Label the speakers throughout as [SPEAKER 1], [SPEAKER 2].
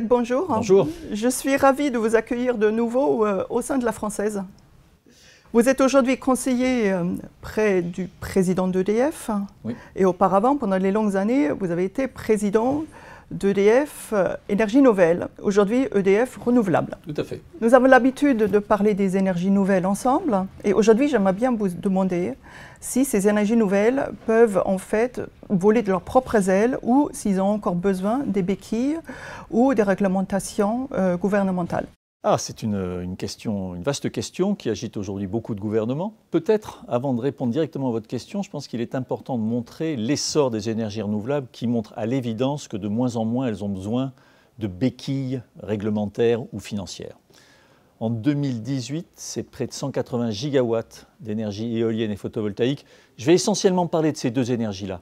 [SPEAKER 1] bonjour. Bonjour. Je suis ravie de vous accueillir de nouveau euh, au sein de la Française. Vous êtes aujourd'hui conseiller euh, près du président d'EDF. Et auparavant, pendant les longues années, vous avez été président d'EDF euh, énergie nouvelle, aujourd'hui EDF renouvelable. Tout à fait. Nous avons l'habitude de parler des énergies nouvelles ensemble et aujourd'hui j'aimerais bien vous demander si ces énergies nouvelles peuvent en fait voler de leurs propres ailes ou s'ils ont encore besoin des béquilles ou des réglementations euh, gouvernementales.
[SPEAKER 2] Ah, c'est une, une, vaste question qui agite aujourd'hui beaucoup de gouvernements. Peut-être, avant de répondre directement à votre question, je pense qu'il est important de montrer l'essor des énergies renouvelables qui montre à l'évidence que de moins en moins elles ont besoin de béquilles réglementaires ou financières. En 2018, c'est près de 180 gigawatts d'énergie éolienne et photovoltaïque. Je vais essentiellement parler de ces deux énergies-là.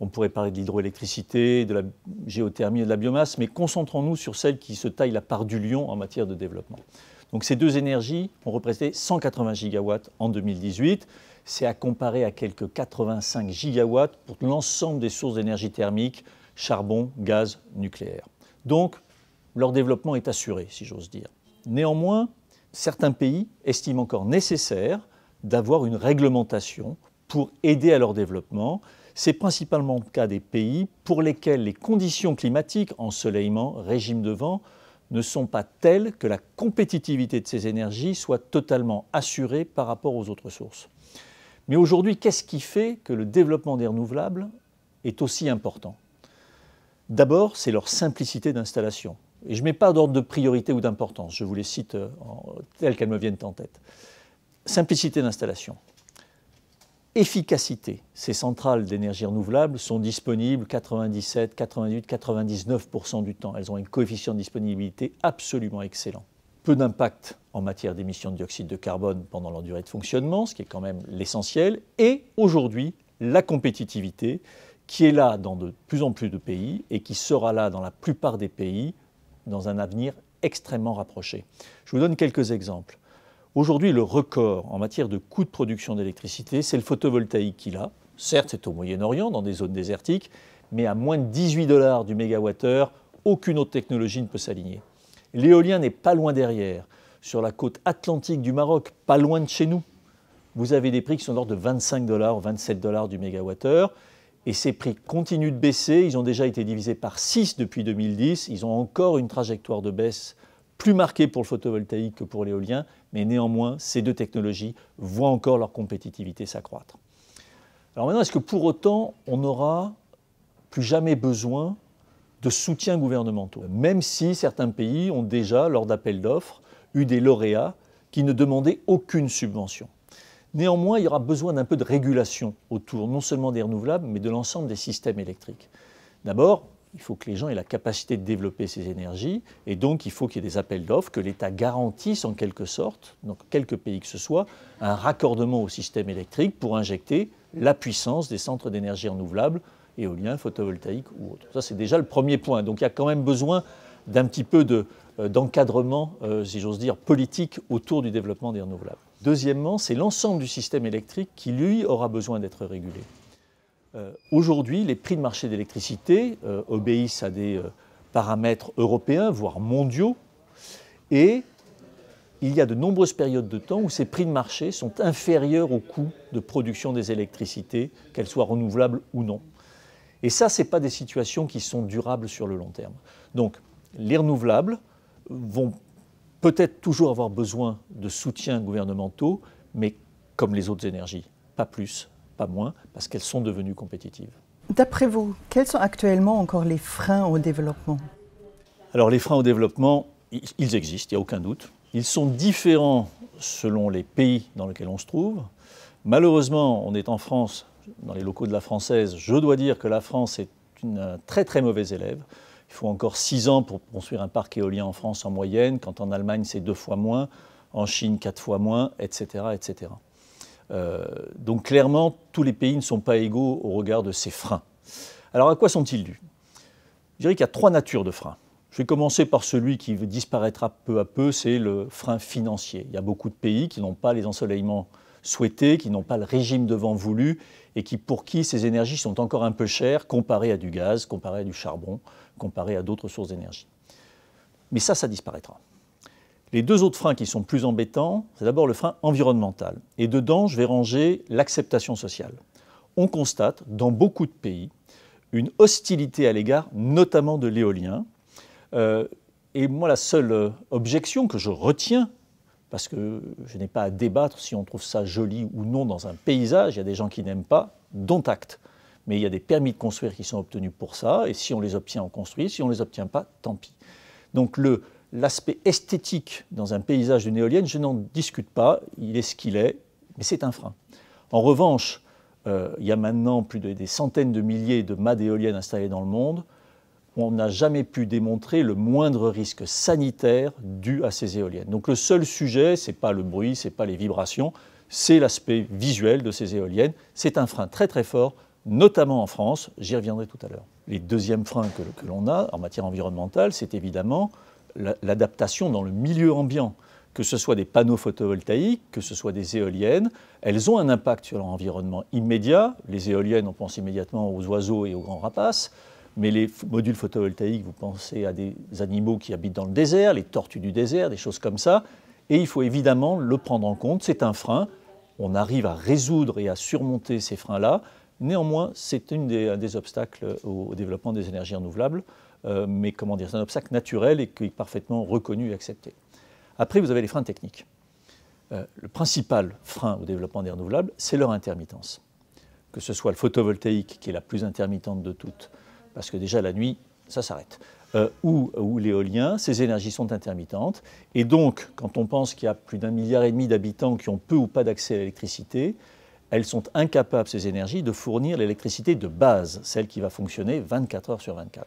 [SPEAKER 2] On pourrait parler de l'hydroélectricité, de la géothermie et de la biomasse, mais concentrons-nous sur celle qui se taille la part du lion en matière de développement. Donc ces deux énergies ont représenté 180 gigawatts en 2018. C'est à comparer à quelques 85 gigawatts pour l'ensemble des sources d'énergie thermique, charbon, gaz, nucléaire. Donc leur développement est assuré, si j'ose dire. Néanmoins, certains pays estiment encore nécessaire d'avoir une réglementation pour aider à leur développement. C'est principalement le cas des pays pour lesquels les conditions climatiques, ensoleillement, régime de vent, ne sont pas telles que la compétitivité de ces énergies soit totalement assurée par rapport aux autres sources. Mais aujourd'hui, qu'est-ce qui fait que le développement des renouvelables est aussi important D'abord, c'est leur simplicité d'installation. Et je ne mets pas d'ordre de priorité ou d'importance, je vous les cite euh, telles qu'elles me viennent en tête. Simplicité d'installation. Efficacité. Ces centrales d'énergie renouvelable sont disponibles 97, 98, 99% du temps. Elles ont un coefficient de disponibilité absolument excellent. Peu d'impact en matière d'émissions de dioxyde de carbone pendant leur durée de fonctionnement, ce qui est quand même l'essentiel. Et aujourd'hui, la compétitivité qui est là dans de plus en plus de pays et qui sera là dans la plupart des pays dans un avenir extrêmement rapproché. Je vous donne quelques exemples. Aujourd'hui, le record en matière de coût de production d'électricité, c'est le photovoltaïque qu'il a. Certes, c'est au Moyen-Orient, dans des zones désertiques, mais à moins de 18 dollars du mégawattheure, aucune autre technologie ne peut s'aligner. L'éolien n'est pas loin derrière. Sur la côte atlantique du Maroc, pas loin de chez nous, vous avez des prix qui sont de l'ordre de 25 dollars, 27 dollars du mégawattheure. Et ces prix continuent de baisser. Ils ont déjà été divisés par 6 depuis 2010. Ils ont encore une trajectoire de baisse plus marqué pour le photovoltaïque que pour l'éolien, mais néanmoins, ces deux technologies voient encore leur compétitivité s'accroître. Alors maintenant, est-ce que pour autant, on n'aura plus jamais besoin de soutien gouvernementaux Même si certains pays ont déjà, lors d'appels d'offres, eu des lauréats qui ne demandaient aucune subvention. Néanmoins, il y aura besoin d'un peu de régulation autour non seulement des renouvelables, mais de l'ensemble des systèmes électriques. D'abord, il faut que les gens aient la capacité de développer ces énergies, et donc il faut qu'il y ait des appels d'offres, que l'État garantisse en quelque sorte, dans quelques pays que ce soit, un raccordement au système électrique pour injecter la puissance des centres d'énergie renouvelable, éolien, photovoltaïque ou autre. Ça, c'est déjà le premier point. Donc il y a quand même besoin d'un petit peu euh, d'encadrement, euh, si j'ose dire, politique autour du développement des renouvelables. Deuxièmement, c'est l'ensemble du système électrique qui, lui, aura besoin d'être régulé. Euh, aujourd'hui, les prix de marché d'électricité euh, obéissent à des euh, paramètres européens, voire mondiaux, et il y a de nombreuses périodes de temps où ces prix de marché sont inférieurs aux coûts de production des électricités, qu'elles soient renouvelables ou non. Et ça, ce n'est pas des situations qui sont durables sur le long terme. Donc, les renouvelables vont peut-être toujours avoir besoin de soutiens gouvernementaux, mais comme les autres énergies, pas plus, pas moins, parce qu'elles sont devenues compétitives.
[SPEAKER 1] D'après vous, quels sont actuellement encore les freins au développement
[SPEAKER 2] Alors les freins au développement, ils existent, il n'y a aucun doute. Ils sont différents selon les pays dans lesquels on se trouve. Malheureusement, on est en France, dans les locaux de la Française. Je dois dire que la France est une, très très mauvais élève. Il faut encore six ans pour construire un parc éolien en France en moyenne, quand en Allemagne c'est deux fois moins, en Chine quatre fois moins, etc. etc. Euh, donc clairement, tous les pays ne sont pas égaux au regard de ces freins. Alors à quoi sont-ils dus Je dirais qu'il y a trois natures de freins. Je vais commencer par celui qui disparaîtra peu à peu, c'est le frein financier. Il y a beaucoup de pays qui n'ont pas les ensoleillements souhaités, qui n'ont pas le régime de vent voulu et qui, pour qui ces énergies sont encore un peu chères comparées à du gaz, comparées à du charbon, comparées à d'autres sources d'énergie. Mais ça, ça disparaîtra. Les deux autres freins qui sont plus embêtants, c'est d'abord le frein environnemental. Et dedans, je vais ranger l'acceptation sociale. On constate dans beaucoup de pays une hostilité à l'égard notamment de l'éolien. Euh, et moi, la seule euh, objection que je retiens, parce que je n'ai pas à débattre si on trouve ça joli ou non dans un paysage, il y a des gens qui n'aiment pas, dont acte. Mais il y a des permis de construire qui sont obtenus pour ça, et si on les obtient, on construit, si on ne les obtient pas, tant pis. Donc le, L'aspect esthétique dans un paysage d'une éolienne, je n'en discute pas, il est ce qu'il est, mais c'est un frein. En revanche, euh, il y a maintenant plus de des centaines de milliers de mâts d'éoliennes installés dans le monde. On n'a jamais pu démontrer le moindre risque sanitaire dû à ces éoliennes. Donc le seul sujet, ce n'est pas le bruit, ce n'est pas les vibrations, c'est l'aspect visuel de ces éoliennes. C'est un frein très très fort, notamment en France. J'y reviendrai tout à l'heure. Les deuxièmes freins que, que l'on a en matière environnementale, c'est évidemment l'adaptation dans le milieu ambiant, que ce soit des panneaux photovoltaïques, que ce soit des éoliennes, elles ont un impact sur leur environnement immédiat. Les éoliennes, on pense immédiatement aux oiseaux et aux grands rapaces, mais les modules photovoltaïques, vous pensez à des animaux qui habitent dans le désert, les tortues du désert, des choses comme ça. Et il faut évidemment le prendre en compte, c'est un frein. On arrive à résoudre et à surmonter ces freins-là. Néanmoins, c'est un des obstacles au développement des énergies renouvelables. Euh, mais comment dire, c'est un obstacle naturel et parfaitement reconnu et accepté. Après, vous avez les freins techniques. Euh, le principal frein au développement des renouvelables, c'est leur intermittence. Que ce soit le photovoltaïque, qui est la plus intermittente de toutes, parce que déjà la nuit, ça s'arrête. Euh, ou, ou l'éolien, ces énergies sont intermittentes. Et donc, quand on pense qu'il y a plus d'un milliard et demi d'habitants qui ont peu ou pas d'accès à l'électricité, elles sont incapables, ces énergies, de fournir l'électricité de base, celle qui va fonctionner 24 heures sur 24.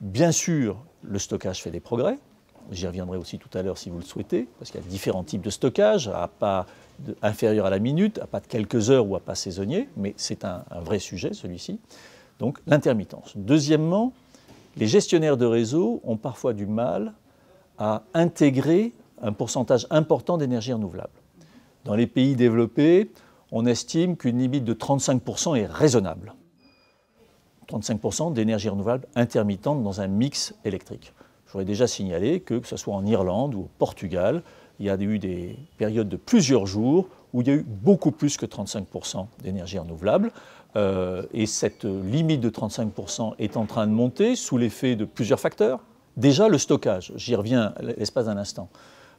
[SPEAKER 2] Bien sûr, le stockage fait des progrès. J'y reviendrai aussi tout à l'heure si vous le souhaitez, parce qu'il y a différents types de stockage, à pas inférieur à la minute, à pas de quelques heures ou à pas saisonnier, mais c'est un, un vrai sujet celui-ci. Donc l'intermittence. Deuxièmement, les gestionnaires de réseau ont parfois du mal à intégrer un pourcentage important d'énergie renouvelable. Dans les pays développés, on estime qu'une limite de 35% est raisonnable. 35% d'énergie renouvelable intermittente dans un mix électrique. J'aurais déjà signalé que, que ce soit en Irlande ou au Portugal, il y a eu des périodes de plusieurs jours où il y a eu beaucoup plus que 35% d'énergie renouvelable. Euh, et cette limite de 35% est en train de monter sous l'effet de plusieurs facteurs. Déjà le stockage, j'y reviens l'espace d'un instant.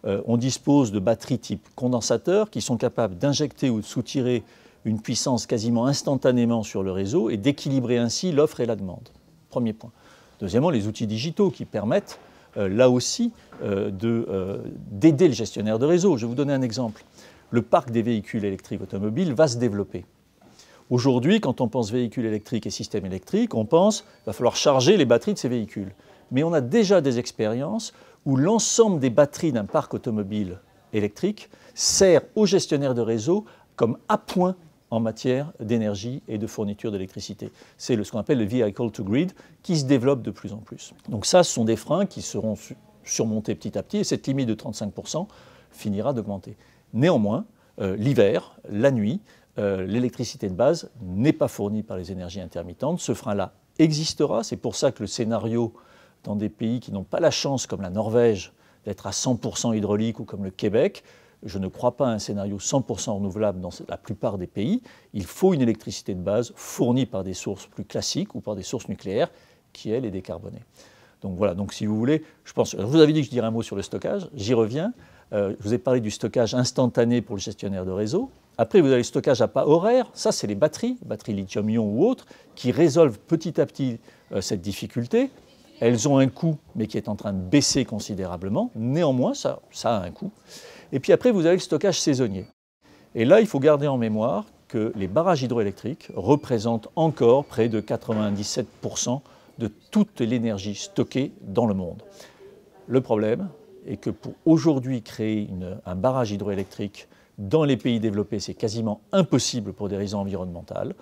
[SPEAKER 2] Euh, on dispose de batteries type condensateurs qui sont capables d'injecter ou de soutirer une puissance quasiment instantanément sur le réseau et d'équilibrer ainsi l'offre et la demande. Premier point. Deuxièmement, les outils digitaux qui permettent euh, là aussi euh, euh, d'aider le gestionnaire de réseau. Je vais vous donner un exemple. Le parc des véhicules électriques automobiles va se développer. Aujourd'hui, quand on pense véhicules électriques et systèmes électriques, on pense qu'il va falloir charger les batteries de ces véhicules. Mais on a déjà des expériences où l'ensemble des batteries d'un parc automobile électrique sert au gestionnaire de réseau comme appoint en matière d'énergie et de fourniture d'électricité. C'est ce qu'on appelle le vehicle to grid qui se développe de plus en plus. Donc ça, ce sont des freins qui seront surmontés petit à petit et cette limite de 35% finira d'augmenter. Néanmoins, euh, l'hiver, la nuit, euh, l'électricité de base n'est pas fournie par les énergies intermittentes. Ce frein-là existera. C'est pour ça que le scénario dans des pays qui n'ont pas la chance, comme la Norvège, d'être à 100% hydraulique ou comme le Québec, je ne crois pas à un scénario 100% renouvelable dans la plupart des pays. Il faut une électricité de base fournie par des sources plus classiques ou par des sources nucléaires qui, elles, est décarbonée. Donc voilà, donc si vous voulez, je pense, je vous avez dit que je dirais un mot sur le stockage, j'y reviens. Euh, je vous ai parlé du stockage instantané pour le gestionnaire de réseau. Après, vous avez le stockage à pas horaire, ça c'est les batteries, batteries lithium-ion ou autres, qui résolvent petit à petit euh, cette difficulté. Elles ont un coût, mais qui est en train de baisser considérablement. Néanmoins, ça a un coût. Et puis après, vous avez le stockage saisonnier. Et là, il faut garder en mémoire que les barrages hydroélectriques représentent encore près de 97% de toute l'énergie stockée dans le monde. Le problème est que pour aujourd'hui créer un barrage hydroélectrique dans les pays développés, c'est quasiment impossible pour des raisons environnementales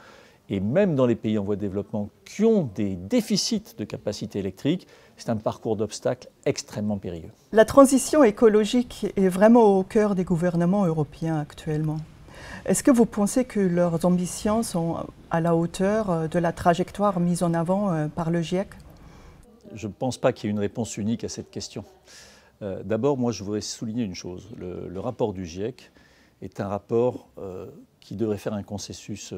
[SPEAKER 2] et même dans les pays en voie de développement qui ont des déficits de capacité électrique, c'est un parcours d'obstacles extrêmement périlleux.
[SPEAKER 1] La transition écologique est vraiment au cœur des gouvernements européens actuellement. Est-ce que vous pensez que leurs ambitions sont à la hauteur de la trajectoire mise en avant euh, par le GIEC
[SPEAKER 2] Je ne pense pas qu'il y ait une réponse unique à cette question. Euh, d'abord, moi, je voudrais souligner une chose. Le, rapport du GIEC est un rapport euh, qui devrait faire un consensus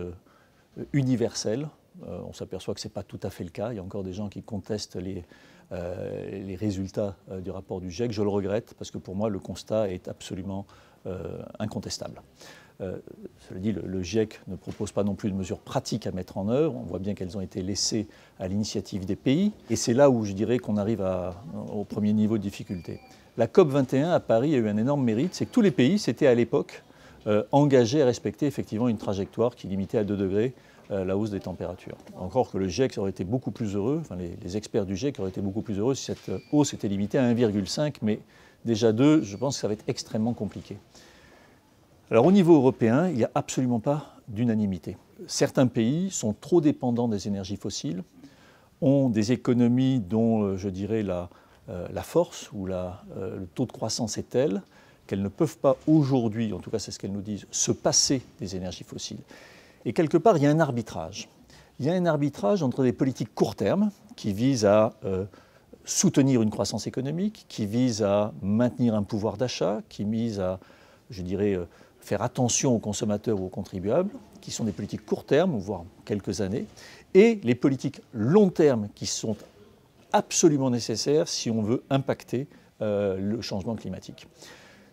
[SPEAKER 2] universelle. Euh, on s'aperçoit que ce n'est pas tout à fait le cas. Il y a encore des gens qui contestent les, euh, les résultats euh, du rapport du GIEC. Je le regrette parce que pour moi, le constat est absolument incontestable. cela dit, le, GIEC ne propose pas non plus de mesures pratiques à mettre en œuvre. On voit bien qu'elles ont été laissées à l'initiative des pays. Et c'est là où je dirais qu'on arrive au premier niveau de difficulté. La COP 21 à Paris a eu un énorme mérite, c'est que tous les pays c'était à l'époque euh, engagé à respecter effectivement une trajectoire qui limitait à 2 degrés euh, la hausse des températures. Encore que le GIEC aurait été beaucoup plus heureux, enfin les, experts du GIEC auraient été beaucoup plus heureux si cette euh, hausse était limitée à 1,5, mais déjà 2, je pense que ça va être extrêmement compliqué. Alors au niveau européen, il n'y a absolument pas d'unanimité. Certains pays sont trop dépendants des énergies fossiles, ont des économies dont, je dirais, la, force ou le taux de croissance est tel qu'elles ne peuvent pas aujourd'hui, en tout cas c'est ce qu'elles nous disent, se passer des énergies fossiles. Et quelque part, il y a un arbitrage. Il y a un arbitrage entre des politiques court terme qui visent à euh, soutenir une croissance économique, qui visent à maintenir un pouvoir d'achat, qui visent à, je dirais, euh, faire attention aux consommateurs ou aux contribuables, qui sont des politiques court terme, voire quelques années, et les politiques long terme qui sont absolument nécessaires si on veut impacter euh, le changement climatique.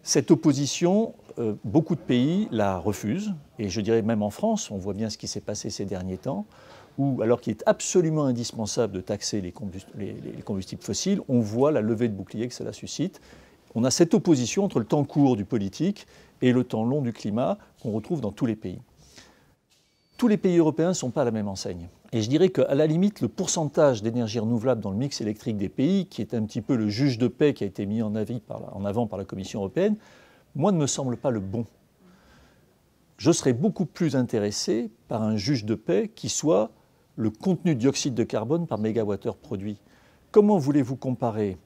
[SPEAKER 2] Cette opposition, euh, beaucoup de pays la refusent, et je dirais même en France, on voit bien ce qui s'est passé ces derniers temps, où alors qu'il est absolument indispensable de taxer les, les combustibles fossiles, on voit la levée de bouclier que cela suscite. On a cette opposition entre le temps court du politique et le temps long du climat qu'on retrouve dans tous les pays. Tous les pays européens ne sont pas à la même enseigne. Et je dirais qu'à la limite, le pourcentage d'énergie renouvelable dans le mix électrique des pays, qui est un petit peu le juge de paix qui a été mis en, avant par la Commission européenne, moi ne me semble pas le bon. Je serais beaucoup plus intéressé par un juge de paix qui soit le contenu de dioxyde de carbone par mégawattheure produit. Comment voulez-vous comparer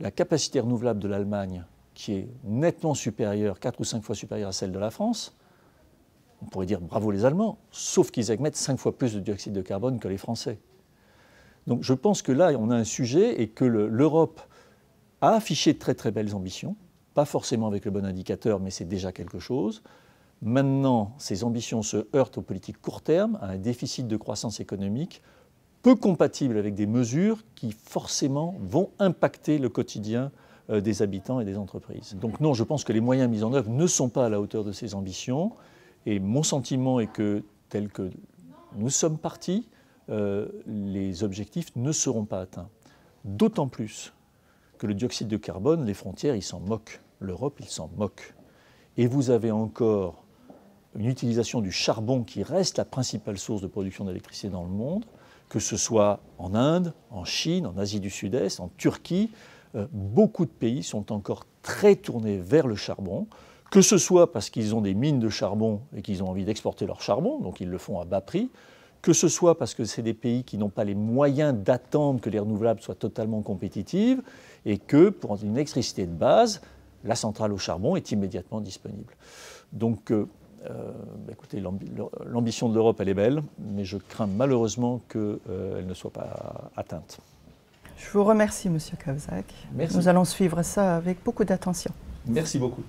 [SPEAKER 2] la capacité renouvelable de l'Allemagne, qui est nettement supérieure, quatre ou cinq fois supérieure à celle de la France, on pourrait dire bravo les Allemands, sauf qu'ils émettent cinq fois plus de dioxyde de carbone que les Français. Donc je pense que là, on a un sujet et que l'Europe a affiché de très très belles ambitions, pas forcément avec le bon indicateur, mais c'est déjà quelque chose. Maintenant, ces ambitions se heurtent aux politiques court terme, à un déficit de croissance économique peu compatible avec des mesures qui forcément vont impacter le quotidien euh, des habitants et des entreprises. Donc non, je pense que les moyens mis en œuvre ne sont pas à la hauteur de ces ambitions. Et mon sentiment est que, tel que nous sommes partis, euh, les objectifs ne seront pas atteints. D'autant plus que le dioxyde de carbone, les frontières, ils s'en moquent. L'Europe, ils s'en moquent. Et vous avez encore une utilisation du charbon qui reste la principale source de production d'électricité dans le monde, que ce soit en Inde, en Chine, en Asie du Sud-Est, en Turquie. Euh, beaucoup de pays sont encore très tournés vers le charbon que ce soit parce qu'ils ont des mines de charbon et qu'ils ont envie d'exporter leur charbon, donc ils le font à bas prix, que ce soit parce que c'est des pays qui n'ont pas les moyens d'attendre que les renouvelables soient totalement compétitives, et que pour une électricité de base, la centrale au charbon est immédiatement disponible. Donc, euh, euh, bah, écoutez, l'ambition de l'Europe, elle est belle, mais je crains malheureusement qu'elle euh, ne soit pas atteinte.
[SPEAKER 1] Je vous remercie, Monsieur Kavzak. Nous allons suivre ça avec beaucoup d'attention.
[SPEAKER 2] Merci beaucoup.